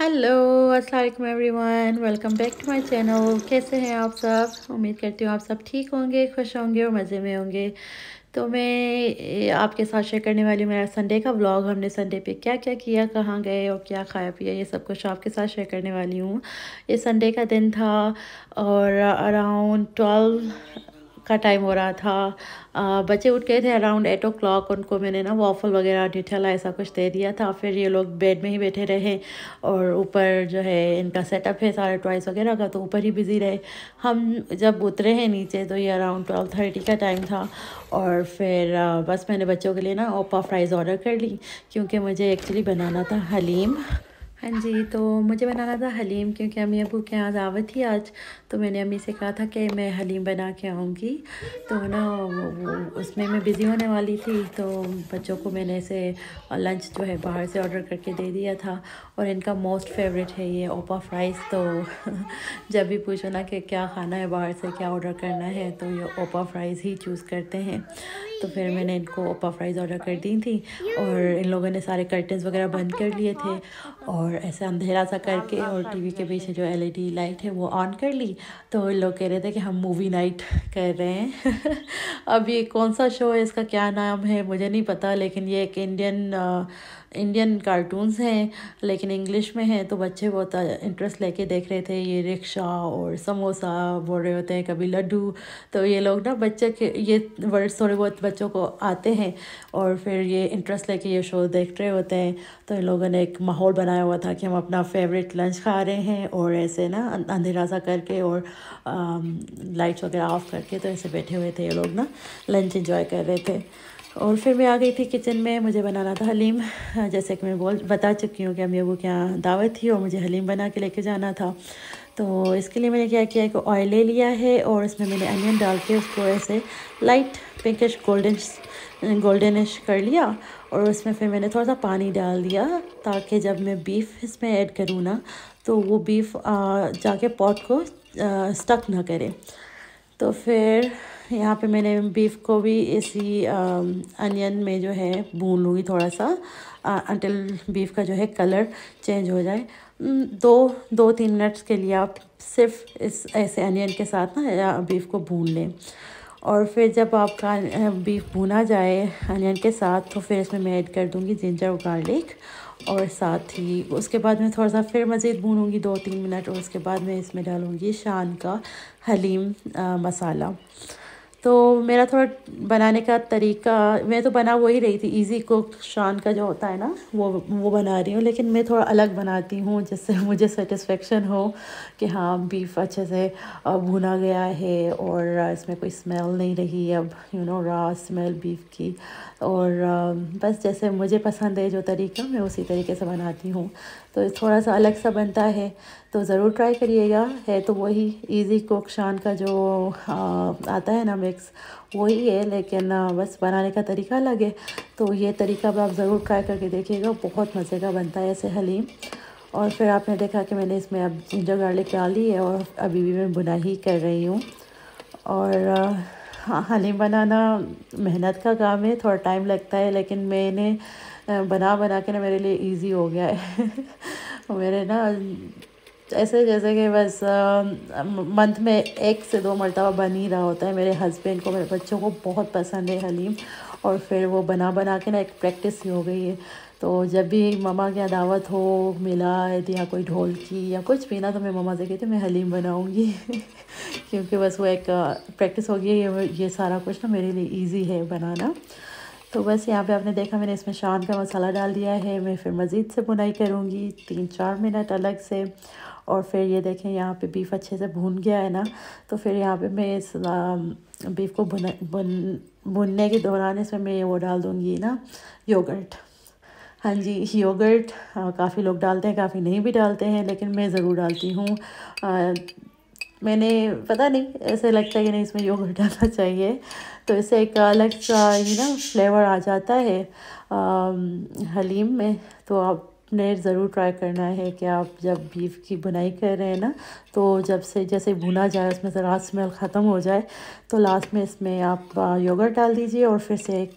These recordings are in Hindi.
हेलो अस्सलाम everyone welcome back to my channel कैसे हैं आप सब उम्मीद करती हूँ आप सब ठीक होंगे खुश होंगे और मज़े में होंगे तो मैं आपके साथ शेयर करने वाली मेरा संडे का व्लॉग हमने संडे पे क्या क्या किया कहाँ गए और क्या खाया पिया ये सब कुछ आपके साथ शेयर करने वाली हूँ ये संडे का दिन था और अराउंड ट्वेल्व का टाइम हो रहा था आ, बच्चे उठ गए थे अराउंड एट ओ क्लाक उनको मैंने ना वॉफल वगैरह न्यूटेला ऐसा कुछ दे दिया था फिर ये लोग बेड में ही बैठे रहे और ऊपर जो है इनका सेटअप है सारे टॉयस वगैरह का तो ऊपर ही बिज़ी रहे हम जब उतरे हैं नीचे तो ये अराउंड ट्वेल्व थर्टी का टाइम था और फिर आ, बस मैंने बच्चों के लिए ना ओपा फ्राइज़ ऑर्डर कर ली क्योंकि मुझे एक्चुअली बनाना था हलीम हाँ जी तो मुझे बनाना था हलीम क्योंकि अम्मी अबू के यहाँ दावत थी आज तो मैंने अम्मी से कहा था कि मैं हलीम बना के आऊँगी तो ना उसमें मैं बिज़ी होने वाली थी तो बच्चों को मैंने इसे लंच जो है बाहर से ऑर्डर करके दे दिया था और इनका मोस्ट फेवरेट है ये ओपा फ्राइज़ तो जब भी पूछो ना कि क्या खाना है बाहर से क्या ऑर्डर करना है तो ये ओपा फ्राइज़ ही चूज़ करते हैं तो फिर मैंने इनको ओपा फ्राइज़ ऑर्डर कर दी थी और इन लोगों ने सारे कर्टन्स वगैरह बंद कर लिए थे और ऐसे अंधेरा सा करके और टीवी के पीछे जो एलईडी लाइट है वो ऑन कर ली तो लोग कह रहे थे कि हम मूवी नाइट कर रहे हैं अब ये कौन सा शो है इसका क्या नाम है मुझे नहीं पता लेकिन ये एक इंडियन इंडियन कार्टून्स हैं लेकिन इंग्लिश में हैं तो बच्चे बहुत इंटरेस्ट लेके देख रहे थे ये रिक्शा और समोसा बोल रहे होते हैं कभी लड्डू तो ये लोग ना बच्चे के ये वर्ड्स थोड़े बहुत बच्चों को आते हैं और फिर ये इंटरेस्ट लेके ये शो देख रहे होते हैं तो इन लोगों ने एक माहौल बनाया हुआ था कि हम अपना फेवरेट लंच खा रहे हैं और ऐसे ना अं, अंधेरा सा करके और लाइट्स वगैरह ऑफ करके तो ऐसे बैठे हुए थे ये लोग ना लंच इंजॉय कर रहे थे और फिर मैं आ गई थी किचन में मुझे बनाना था हलीम हाँ, जैसे कि मैं बोल बता चुकी हूँ कि हम वो क्या दावत थी और मुझे हलीम बना के लेके जाना था तो इसके लिए मैंने क्या किया कि ऑयल ले लिया है और इसमें मैंने अनियन डाल के उसको ऐसे लाइट पिंकिश गोल्डन गोल्डनिश कर लिया और उसमें फिर मैंने थोड़ा सा पानी डाल दिया ताकि जब मैं बीफ इसमें ऐड करूँ ना तो वो बीफ जाके पॉट को आ, स्टक ना करे तो फिर यहाँ पे मैंने बीफ को भी इसी अनियन um, में जो है भून लूँगी थोड़ा सा अंटिल uh, बीफ का जो है कलर चेंज हो जाए mm, दो दो तीन मिनट्स के लिए आप सिर्फ इस ऐसे अनियन के साथ ना बीफ को भून लें और फिर जब आपका बीफ uh, भुना जाए अनियन के साथ तो फिर इसमें मैं ऐड कर दूँगी जिंजर और गार्लिक और साथ ही उसके बाद मैं थोड़ा सा फिर मज़ीद भूनूंगी दो तीन मिनट और उसके बाद मैं इसमें डालूँगी शान का हलीम आ, uh, मसाला तो मेरा थोड़ा बनाने का तरीका मैं तो बना वही रही थी इजी कुक शान का जो होता है ना वो वो बना रही हूँ लेकिन मैं थोड़ा अलग बनाती हूँ जिससे मुझे सेटिस्फेक्शन हो कि हाँ बीफ अच्छे से भुना गया है और इसमें कोई स्मेल नहीं रही अब you know raw smell beef की और बस जैसे मुझे पसंद है जो तरीका मैं उसी तरीके से बनाती हूँ तो थोड़ा सा अलग सा बनता है तो ज़रूर ट्राई करिएगा है तो वही इजी शान का जो आ, आता है ना मिक्स वही है लेकिन बस बनाने का तरीका अलग है तो ये तरीका भी आप ज़रूर ट्राई करके देखिएगा बहुत मज़े का बनता है ऐसे हलीम और फिर आपने देखा कि मैंने इसमें अब जिंजर गार्लिक डाल ली है और अभी भी मैं बुना ही कर रही हूँ और हाँ, हलीम बनाना मेहनत का काम है थोड़ा टाइम लगता है लेकिन मैंने बना बना के ना मेरे लिए इजी हो गया है मेरे ना ऐसे जैसे कि बस मंथ में एक से दो मरतबा बन ही रहा होता है मेरे हस्बैंड को मेरे बच्चों को बहुत पसंद है हलीम और फिर वो बना बना के ना एक प्रैक्टिस ही हो गई है तो जब भी मामा की दावत हो मिलाद या कोई ढोल की या कुछ भी ना तो मैं मामा से कहती हूँ मैं हलीम बनाऊँगी क्योंकि बस वो एक प्रैक्टिस हो गई है ये सारा कुछ ना मेरे लिए ईजी है बनाना तो बस यहाँ पे आपने देखा मैंने इसमें शान का मसाला डाल दिया है मैं फिर मज़ीद से बुनाई करूँगी तीन चार मिनट अलग से और फिर ये देखें यहाँ पे बीफ अच्छे से भून गया है ना तो फिर यहाँ पे मैं इस बीफ को भुना भुन भुनने के दौरान इसमें मैं वो डाल दूँगी ना योगर्ट हाँ जी योगर्ट काफ़ी लोग डालते हैं काफ़ी नहीं भी डालते हैं लेकिन मैं ज़रूर डालती हूँ मैंने पता नहीं ऐसे लगता है कि नहीं इसमें योगर्ट डालना चाहिए तो इससे एक अलग सा यू ना फ्लेवर आ जाता है आ, हलीम में तो आप ने ज़रूर ट्राई करना है कि आप जब बीफ की बुनाई कर रहे हैं ना तो जब से जैसे भुना जाए उसमें से रात स्मेल ख़त्म हो जाए तो लास्ट में इसमें आप योगर्ट डाल दीजिए और फिर से एक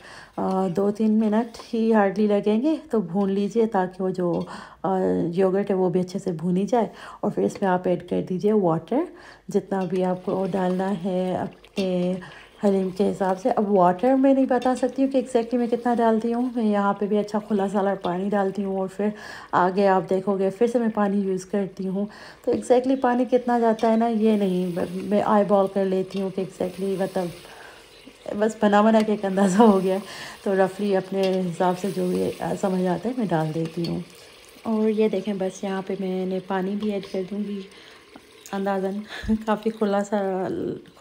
दो तीन मिनट ही हार्डली लगेंगे तो भून लीजिए ताकि वो जो योगर्ट है वो भी अच्छे से भूनी जाए और फिर इसमें आप ऐड कर दीजिए वाटर जितना भी आपको डालना है अपने हलीम के हिसाब से अब वाटर मैं नहीं बता सकती हूँ कि एक्जैक्टली मैं कितना डालती हूँ मैं यहाँ पे भी अच्छा खुला सालर पानी डालती हूँ और फिर आगे आप देखोगे फिर से मैं पानी यूज़ करती हूँ तो एक्जैक्टली पानी कितना जाता है ना ये नहीं मैं आई बॉल कर लेती हूँ कि एक्जैक्टली मतलब बस बना बना के एक अंदाज़ा हो गया तो रफली अपने हिसाब से जो ये समझ आता है मैं डाल देती हूँ और ये देखें बस यहाँ पर मैंने पानी भी ऐड कर दूँगी अंदाज़न काफ़ी खुला सा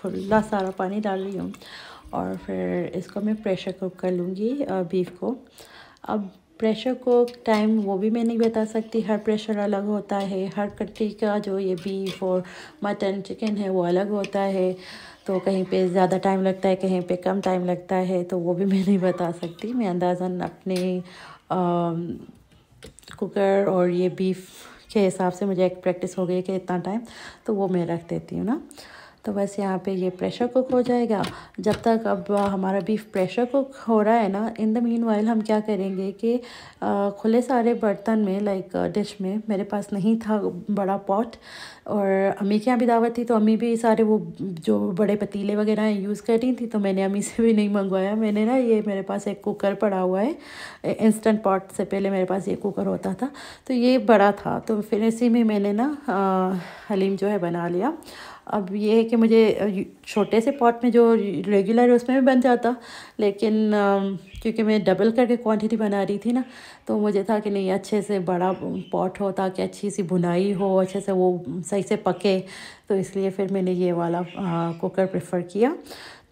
खुला सारा पानी डाल रही हूँ और फिर इसको मैं प्रेशर कुक कर लूँगी बीफ को अब प्रेशर कुक टाइम वो भी मैं नहीं बता सकती हर प्रेशर अलग होता है हर कट्टी का जो ये बीफ और मटन चिकन है वो अलग होता है तो कहीं पे ज़्यादा टाइम लगता है कहीं पे कम टाइम लगता है तो वो भी मैं नहीं बता सकती मैं अंदाज़न अपने आ, कुकर और ये बीफ के हिसाब से मुझे एक प्रैक्टिस हो गई कि इतना टाइम तो वो मैं रख देती हूँ ना तो वैसे यहाँ पे ये प्रेशर कुक हो जाएगा जब तक अब हमारा बीफ प्रेशर कुक हो रहा है ना इन द मीन वाइल हम क्या करेंगे कि खुले सारे बर्तन में लाइक डिश में मेरे पास नहीं था बड़ा पॉट और अम्मी के यहाँ भी दावत थी तो अम्मी भी सारे वो जो बड़े पतीले वगैरह हैं यूज़ कर रही थी तो मैंने अम्मी से भी नहीं मंगवाया मैंने ना ये मेरे पास एक कुकर पड़ा हुआ है इंस्टेंट पॉट से पहले मेरे पास ये कुकर होता था तो ये बड़ा था तो फिर इसी में मैंने ना आ, हलीम जो है बना लिया अब ये है कि मुझे छोटे से पॉट में जो रेगुलर है उसमें भी बन जाता लेकिन क्योंकि मैं डबल करके क्वांटिटी बना रही थी ना तो मुझे था कि नहीं अच्छे से बड़ा पॉट हो ताकि अच्छी सी बुनाई हो अच्छे से वो सही से पके तो इसलिए फिर मैंने ये वाला कुकर प्रेफर किया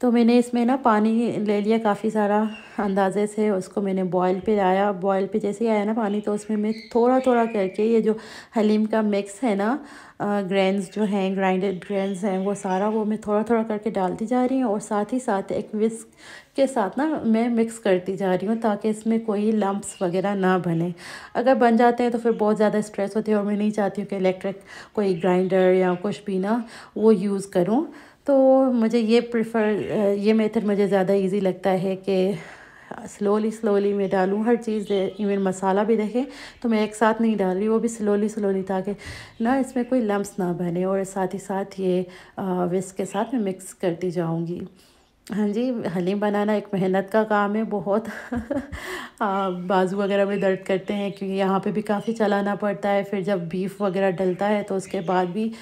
तो मैंने इसमें ना पानी ले लिया काफ़ी सारा अंदाजे से उसको मैंने बॉयल पे लाया बॉयल पे जैसे ही आया ना पानी तो उसमें मैं थोड़ा थोड़ा करके ये जो हलीम का मिक्स है ना ग्रेन्स जो हैं ग्राइंडेड ग्रेन्स हैं वो सारा वो मैं थोड़ा थोड़ा करके डालती जा रही हूँ और साथ ही साथ एक विस्क के साथ ना मैं मिक्स करती जा रही हूँ ताकि इसमें कोई लम्ब्स वगैरह ना बने अगर बन जाते हैं तो फिर बहुत ज़्यादा स्ट्रेस होती है और मैं नहीं चाहती हूँ कि इलेक्ट्रिक कोई ग्राइंडर या कुछ भी ना वो यूज़ करूँ तो मुझे ये प्रेफर ये मेथड मुझे ज़्यादा इजी लगता है कि स्लोली स्लोली मैं डालूँ हर चीज़ इवन मसाला भी देखें तो मैं एक साथ नहीं डाल रही वो भी स्लोली स्लोली ताकि ना इसमें कोई लम्ब्स ना बने और साथ ही साथ ये विस्क के साथ मैं मिक्स करती जाऊँगी हाँ जी हलीम बनाना एक मेहनत का काम है बहुत बाजू वगैरह में दर्द करते हैं क्योंकि यहाँ पे भी काफ़ी चलाना पड़ता है फिर जब बीफ वगैरह डलता है तो उसके बाद भी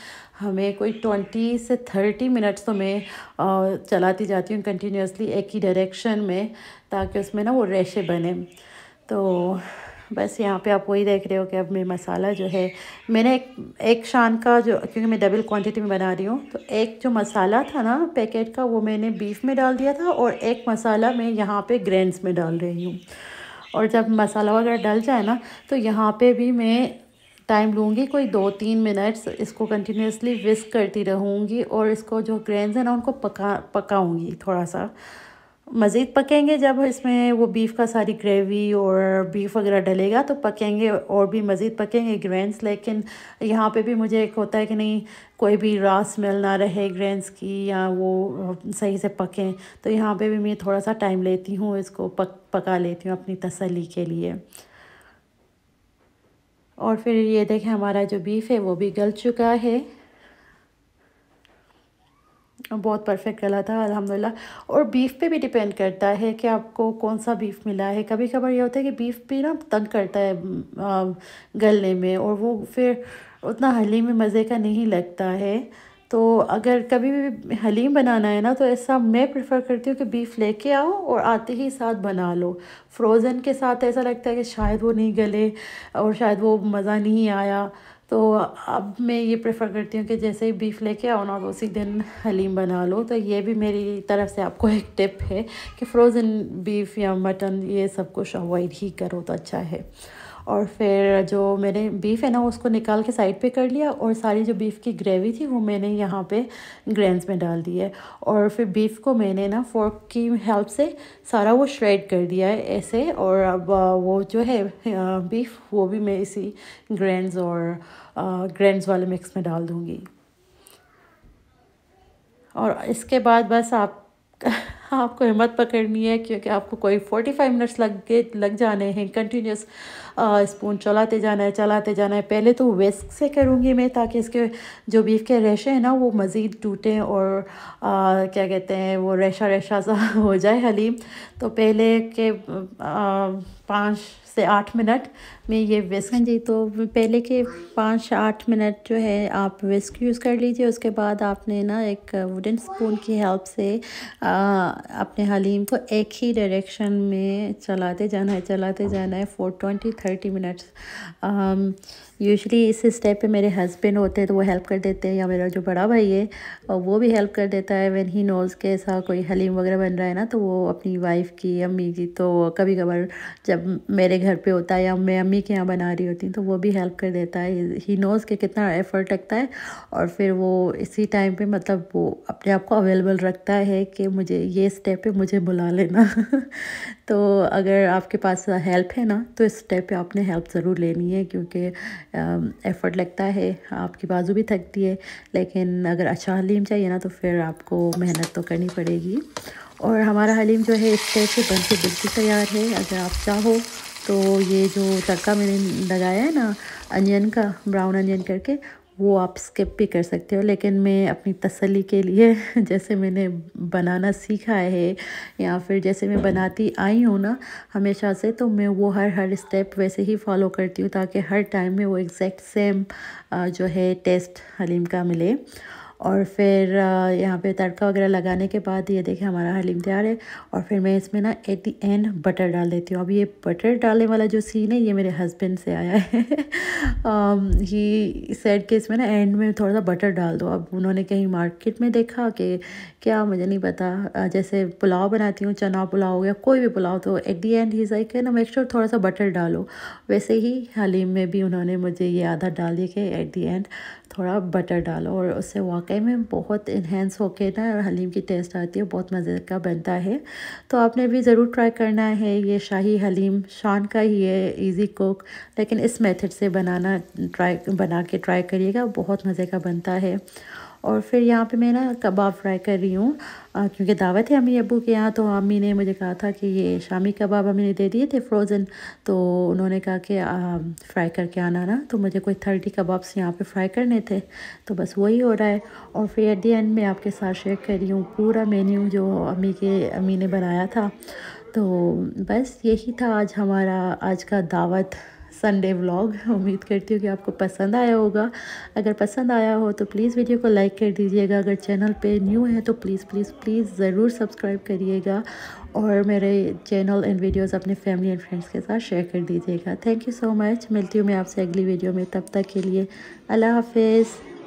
हमें कोई ट्वेंटी से थर्टी मिनट्स तो मैं चलाती जाती हूँ कंटिन्यूसली एक ही डायरेक्शन में ताकि उसमें ना वो रेशे बने तो बस यहाँ पे आप वही देख रहे हो कि अब मैं मसाला जो है मैंने एक एक शान का जो क्योंकि मैं डबल क्वांटिटी में बना रही हूँ तो एक जो मसाला था ना पैकेट का वो मैंने बीफ में डाल दिया था और एक मसाला मैं यहाँ पे ग्रेन्स में डाल रही हूँ और जब मसाला वगैरह डल जाए ना तो यहाँ पे भी मैं टाइम लूँगी कोई दो तीन मिनट्स इसको कंटिन्यूसली विस्क करती रहूँगी और इसको जो ग्रेन्स हैं ना उनको पका पकाऊँगी थोड़ा सा मज़ीद पकेंगे जब इसमें वो बीफ का सारी ग्रेवी और बीफ वगैरह डलेगा तो पकेंगे और भी मज़ीद पकेंगे ग्रेन्स लेकिन यहाँ पे भी मुझे एक होता है कि नहीं कोई भी रास मिल ना रहे ग्रेन्स की या वो सही से पकें तो यहाँ पे भी मैं थोड़ा सा टाइम लेती हूँ इसको पक पका लेती हूँ अपनी तसली के लिए और फिर ये देखें हमारा जो बीफ है वो भी गल चुका है बहुत परफेक्ट गला था अल्हम्दुलिल्लाह और बीफ पे भी डिपेंड करता है कि आपको कौन सा बीफ मिला है कभी कभार ये होता है कि बीफ भी ना तंग करता है गलने में और वो फिर उतना हली में मज़े का नहीं लगता है तो अगर कभी भी हलीम बनाना है ना तो ऐसा मैं प्रेफर करती हूँ कि बीफ लेके आओ और आते ही साथ बना लो फ्रोज़न के साथ ऐसा लगता है कि शायद वो नहीं गले और शायद वो मज़ा नहीं आया तो अब मैं ये प्रेफर करती हूँ कि जैसे ही बीफ लेके आओ ना तो उसी दिन हलीम बना लो तो ये भी मेरी तरफ से आपको एक टिप है कि फ्रोज़न बीफ या मटन ये सब कुछ अवॉइड ही करो तो अच्छा है और फिर जो मैंने बीफ है ना उसको निकाल के साइड पे कर लिया और सारी जो बीफ की ग्रेवी थी वो मैंने यहाँ पे ग्रेन्स में डाल दी है और फिर बीफ को मैंने ना फोर्क की हेल्प से सारा वो श्रेड कर दिया है ऐसे और अब वो जो है बीफ वो भी मैं इसी ग्रेन्स और ग्रेन्स वाले मिक्स में डाल दूँगी और इसके बाद बस आप आपको हिम्मत पकड़नी है क्योंकि आपको कोई फोर्टी फाइव मिनट्स लग गए लग जाने हैं कंटिन्यूस स्पून चलाते जाना है चलाते जाना है पहले तो वेस्क से करूँगी मैं ताकि इसके जो बीफ के रेशे हैं ना वो मज़ीद टूटें और आ, क्या कहते हैं वो रेशा रेशा सा हो जाए हलीम तो पहले के पाँच से आठ मिनट में ये विस्क हाँ जी तो पहले के पाँच आठ मिनट जो है आप विस्क यूज़ कर लीजिए उसके बाद आपने ना एक वुडन स्पून की हेल्प से आ, अपने हलीम को एक ही डायरेक्शन में चलाते जाना है चलाते जाना है for twenty thirty minutes usually इस स्टेप पे मेरे हस्बैंड होते हैं तो वो हेल्प कर देते हैं या मेरा जो बड़ा भाई है वो भी हेल्प कर देता है व्हेन ही नोज़ के ऐसा कोई हलीम वगैरह बन रहा है ना तो वो अपनी वाइफ की अम्मी की तो कभी कभार जब मेरे घर पे होता है या मैं अम्मी के यहाँ बना रही होती हूँ तो वो भी हेल्प कर देता है ही नोज़ के कितना एफर्ट लगता है और फिर वो इसी टाइम पर मतलब वो अपने आप को अवेलेबल रखता है कि मुझे ये स्टेप पर मुझे बुला लेना तो अगर आपके पास हेल्प है ना तो इस स्टेप पर आपने हेल्प ज़रूर लेनी है क्योंकि एफ़र्ट um, लगता है आपकी बाजू भी थकती है लेकिन अगर अच्छा हलीम चाहिए ना तो फिर आपको मेहनत तो करनी पड़ेगी और हमारा हलीम जो है इस तरह से बन के बिल्कुल तैयार है अगर आप चाहो तो ये जो तड़का मैंने लगाया है ना अनियन का ब्राउन अनियन करके वो आप स्किप भी कर सकते हो लेकिन मैं अपनी तसली के लिए जैसे मैंने बनाना सीखा है या फिर जैसे मैं बनाती आई हूँ ना हमेशा से तो मैं वो हर हर स्टेप वैसे ही फॉलो करती हूँ ताकि हर टाइम में वो एग्जैक्ट सेम जो है टेस्ट हलीम का मिले और फिर यहाँ पे तड़का वगैरह लगाने के बाद ये देखें हमारा हलीम तैयार है और फिर मैं इसमें ना एट दी एंड बटर डाल देती हूँ अब ये बटर डालने वाला जो सीन है ये मेरे हस्बैंड से आया है ही सेट के इसमें ना एंड में थोड़ा सा बटर डाल दो अब उन्होंने कहीं मार्केट में देखा कि क्या मुझे नहीं पता जैसे पुलाव बनाती हूँ चना पुलाव हो गया कोई भी पुलाव तो एट दी एंड ही है ना मेक श्योर थोड़ा सा बटर डालो वैसे ही हलीम में भी उन्होंने मुझे ये आधा डाल दिया कि एट दी एंड थोड़ा बटर डालो और उससे वाकई में बहुत इन्हेंस होके ना हलीम की टेस्ट आती है बहुत मज़े का बनता है तो आपने भी ज़रूर ट्राई करना है ये शाही हलीम शान का ही है इजी कुक लेकिन इस मेथड से बनाना ट्राई बना के ट्राई करिएगा बहुत मज़े का बनता है और फिर यहाँ पे मैं ना कबाब फ्राई कर रही हूँ क्योंकि दावत है अम्मी अबू के यहाँ तो अम्मी ने मुझे कहा था कि ये शामी कबाब अम्मी ने दे दिए थे फ्रोज़न तो उन्होंने कहा कि फ्राई करके आना ना तो मुझे कोई थर्टी कबाब्स यहाँ पे फ्राई करने थे तो बस वही हो रहा है और फिर एट दी एंड मैं आपके साथ शेयर कर रही हूँ पूरा मेन्यू जो अम्मी के अम्मी ने बनाया था तो बस यही था आज हमारा आज का दावत संडे व्लॉग उम्मीद करती हूँ कि आपको पसंद आया होगा अगर पसंद आया हो तो प्लीज़ वीडियो को लाइक कर दीजिएगा अगर चैनल पे न्यू है तो प्लीज़ प्लीज़ प्लीज़ ज़रूर सब्सक्राइब करिएगा और मेरे चैनल एंड वीडियोस अपने फैमिली एंड फ्रेंड्स के साथ शेयर कर दीजिएगा थैंक यू सो मच मिलती हूँ मैं आपसे अगली वीडियो में तब तक के लिए अल्लाह हाफिज़